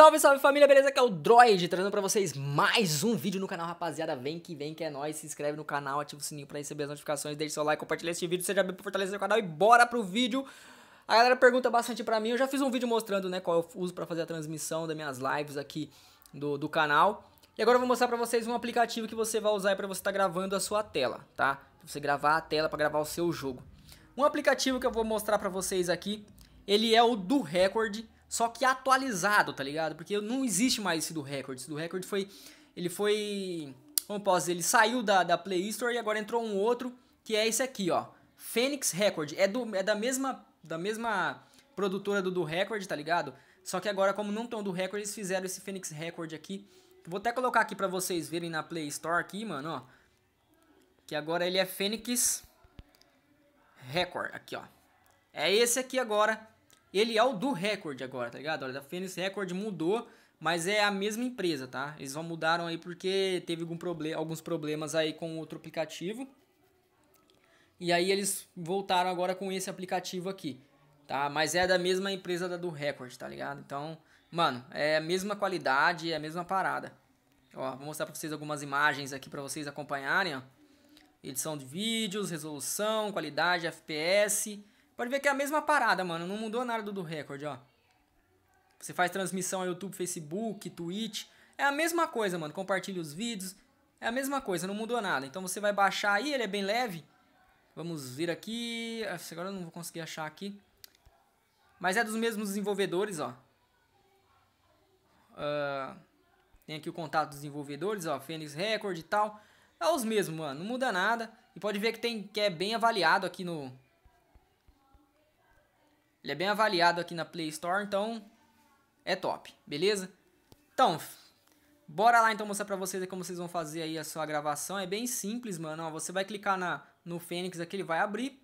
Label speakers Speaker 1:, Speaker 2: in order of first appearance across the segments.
Speaker 1: Salve, salve família, beleza? Aqui é o Droid, trazendo pra vocês mais um vídeo no canal, rapaziada. Vem que vem que é nóis, se inscreve no canal, ativa o sininho pra receber as notificações, deixe seu like, compartilha esse vídeo, seja bem pra fortalecer o canal e bora pro vídeo. A galera pergunta bastante pra mim, eu já fiz um vídeo mostrando, né, qual eu uso pra fazer a transmissão das minhas lives aqui do, do canal. E agora eu vou mostrar pra vocês um aplicativo que você vai usar pra você estar tá gravando a sua tela, tá? Pra você gravar a tela, pra gravar o seu jogo. Um aplicativo que eu vou mostrar pra vocês aqui, ele é o do Record, só que atualizado, tá ligado? Porque não existe mais esse do Record. Esse do Record foi. Ele foi. Como posso dizer? Ele saiu da, da Play Store e agora entrou um outro que é esse aqui, ó. Fênix Record. É, do, é da mesma. Da mesma produtora do, do Record, tá ligado? Só que agora, como não estão do Record, eles fizeram esse Fênix Record aqui. Vou até colocar aqui pra vocês verem na Play Store aqui, mano, ó. Que agora ele é Fênix Record, aqui, ó. É esse aqui agora ele é o do Record agora, tá ligado? Olha, da Fênix Record mudou, mas é a mesma empresa, tá? Eles só mudaram aí porque teve algum problema, alguns problemas aí com outro aplicativo. E aí eles voltaram agora com esse aplicativo aqui, tá? Mas é da mesma empresa da do Record, tá ligado? Então, mano, é a mesma qualidade, é a mesma parada. Ó, vou mostrar pra vocês algumas imagens aqui pra vocês acompanharem, ó. Edição de vídeos, resolução, qualidade, FPS Pode ver que é a mesma parada, mano. Não mudou nada do, do recorde, ó. Você faz transmissão a YouTube, Facebook, Twitch. É a mesma coisa, mano. Compartilha os vídeos. É a mesma coisa, não mudou nada. Então você vai baixar aí, ele é bem leve. Vamos ver aqui. Ah, agora eu não vou conseguir achar aqui. Mas é dos mesmos desenvolvedores, ó. Uh, tem aqui o contato dos desenvolvedores, ó. Fênix Record e tal. É os mesmos, mano. Não muda nada. E pode ver que, tem, que é bem avaliado aqui no, ele é bem avaliado aqui na Play Store, então é top, beleza? Então, bora lá então mostrar pra vocês como vocês vão fazer aí a sua gravação. É bem simples, mano. Ó, você vai clicar na, no Fênix aqui, ele vai abrir.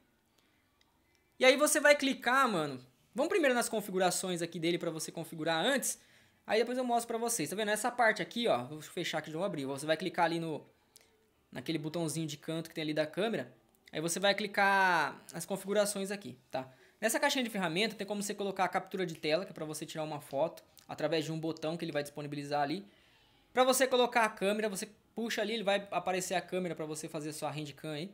Speaker 1: E aí você vai clicar, mano. Vamos primeiro nas configurações aqui dele pra você configurar antes. Aí depois eu mostro pra vocês. Tá vendo? Essa parte aqui, ó. Vou fechar aqui e vou abrir. Você vai clicar ali no... Naquele botãozinho de canto que tem ali da câmera. Aí você vai clicar as configurações aqui, tá? Tá? Nessa caixinha de ferramenta tem como você colocar a captura de tela, que é para você tirar uma foto, através de um botão que ele vai disponibilizar ali. Para você colocar a câmera, você puxa ali, ele vai aparecer a câmera para você fazer sua handcam aí.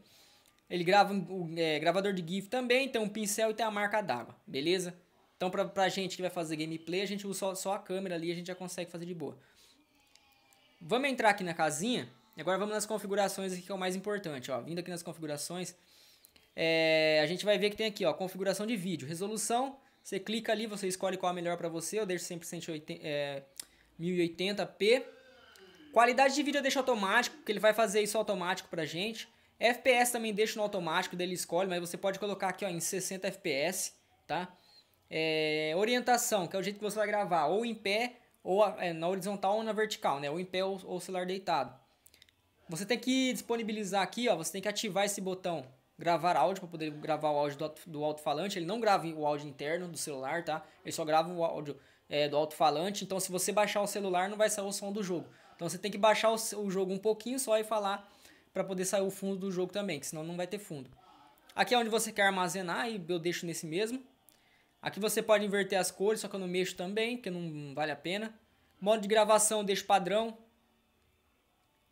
Speaker 1: Ele grava o um, é, gravador de GIF também, tem um pincel e tem a marca d'água, beleza? Então pra, pra gente que vai fazer gameplay, a gente usa só, só a câmera ali, a gente já consegue fazer de boa. Vamos entrar aqui na casinha, agora vamos nas configurações aqui que é o mais importante, ó. Vindo aqui nas configurações, é, a gente vai ver que tem aqui, ó, configuração de vídeo, resolução. Você clica ali, você escolhe qual é a melhor para você. Eu deixo sempre 180, é, 1080p. Qualidade de vídeo eu deixo automático, porque ele vai fazer isso automático pra gente. FPS também deixo no automático, dele escolhe, mas você pode colocar aqui ó, em 60 FPS, tá? É, orientação, que é o jeito que você vai gravar, ou em pé, ou é, na horizontal ou na vertical, né? Ou em pé ou, ou celular deitado. Você tem que disponibilizar aqui, ó, você tem que ativar esse botão gravar áudio, para poder gravar o áudio do, do alto-falante. Ele não grava o áudio interno do celular, tá? Ele só grava o áudio é, do alto-falante. Então, se você baixar o celular, não vai sair o som do jogo. Então, você tem que baixar o, o jogo um pouquinho só e falar para poder sair o fundo do jogo também, que senão não vai ter fundo. Aqui é onde você quer armazenar e eu deixo nesse mesmo. Aqui você pode inverter as cores, só que eu não mexo também, porque não vale a pena. Modo de gravação deixo padrão,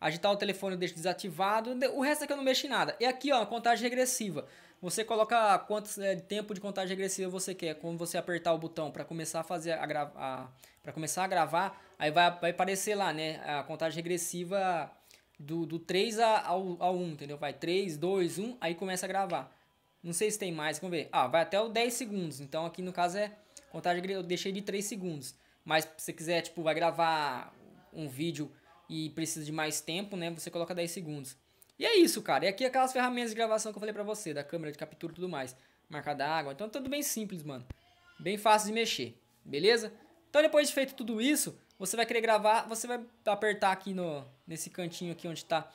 Speaker 1: agitar o telefone eu deixo desativado, o resto aqui é eu não mexo em nada. E aqui, ó, contagem regressiva. Você coloca quanto é, tempo de contagem regressiva você quer. Quando você apertar o botão para começar a fazer a, a para começar a gravar, aí vai, vai aparecer lá, né, a contagem regressiva do, do 3 ao, ao 1, entendeu? Vai 3, 2, 1, aí começa a gravar. Não sei se tem mais, vamos ver. Ah, vai até o 10 segundos. Então aqui no caso é contagem eu deixei de 3 segundos. Mas se você quiser, tipo, vai gravar um vídeo e precisa de mais tempo, né? Você coloca 10 segundos. E é isso, cara. E aqui aquelas ferramentas de gravação que eu falei pra você, da câmera de captura e tudo mais. Marca d'água. Então tudo bem simples, mano. Bem fácil de mexer, beleza? Então depois de feito tudo isso, você vai querer gravar, você vai apertar aqui no, nesse cantinho aqui onde tá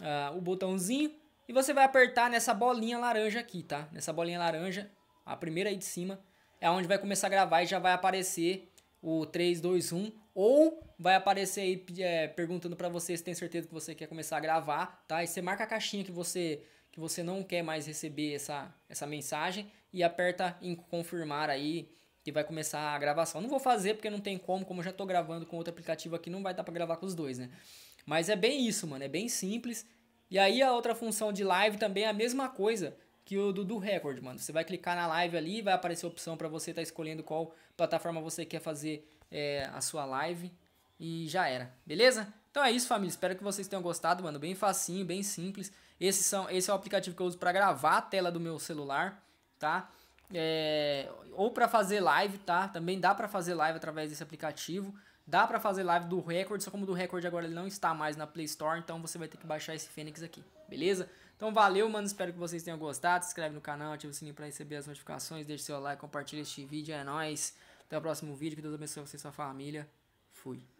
Speaker 1: uh, o botãozinho. E você vai apertar nessa bolinha laranja aqui, tá? Nessa bolinha laranja, a primeira aí de cima, é onde vai começar a gravar e já vai aparecer o 321 ou vai aparecer aí é, perguntando para você se tem certeza que você quer começar a gravar, tá? E você marca a caixinha que você que você não quer mais receber essa, essa mensagem e aperta em confirmar aí que vai começar a gravação. Não vou fazer porque não tem como, como eu já estou gravando com outro aplicativo aqui, não vai dar para gravar com os dois, né? Mas é bem isso, mano, é bem simples. E aí a outra função de live também é a mesma coisa que o do, Record, mano. Você vai clicar na live ali, vai aparecer a opção para você estar tá escolhendo qual plataforma você quer fazer é, a sua live e já era, beleza? Então é isso, família. Espero que vocês tenham gostado, mano. Bem facinho, bem simples. Esse, são, esse é o aplicativo que eu uso para gravar a tela do meu celular, tá? É, ou para fazer live, tá? Também dá para fazer live através desse aplicativo. Dá para fazer live do Record, só como do Record agora ele não está mais na Play Store, então você vai ter que baixar esse Fênix aqui, beleza? Então valeu, mano. Espero que vocês tenham gostado. Se inscreve no canal, ativa o sininho para receber as notificações. Deixe seu like, compartilha este vídeo. É nóis. Até o próximo vídeo. Que Deus abençoe você e sua família. Fui.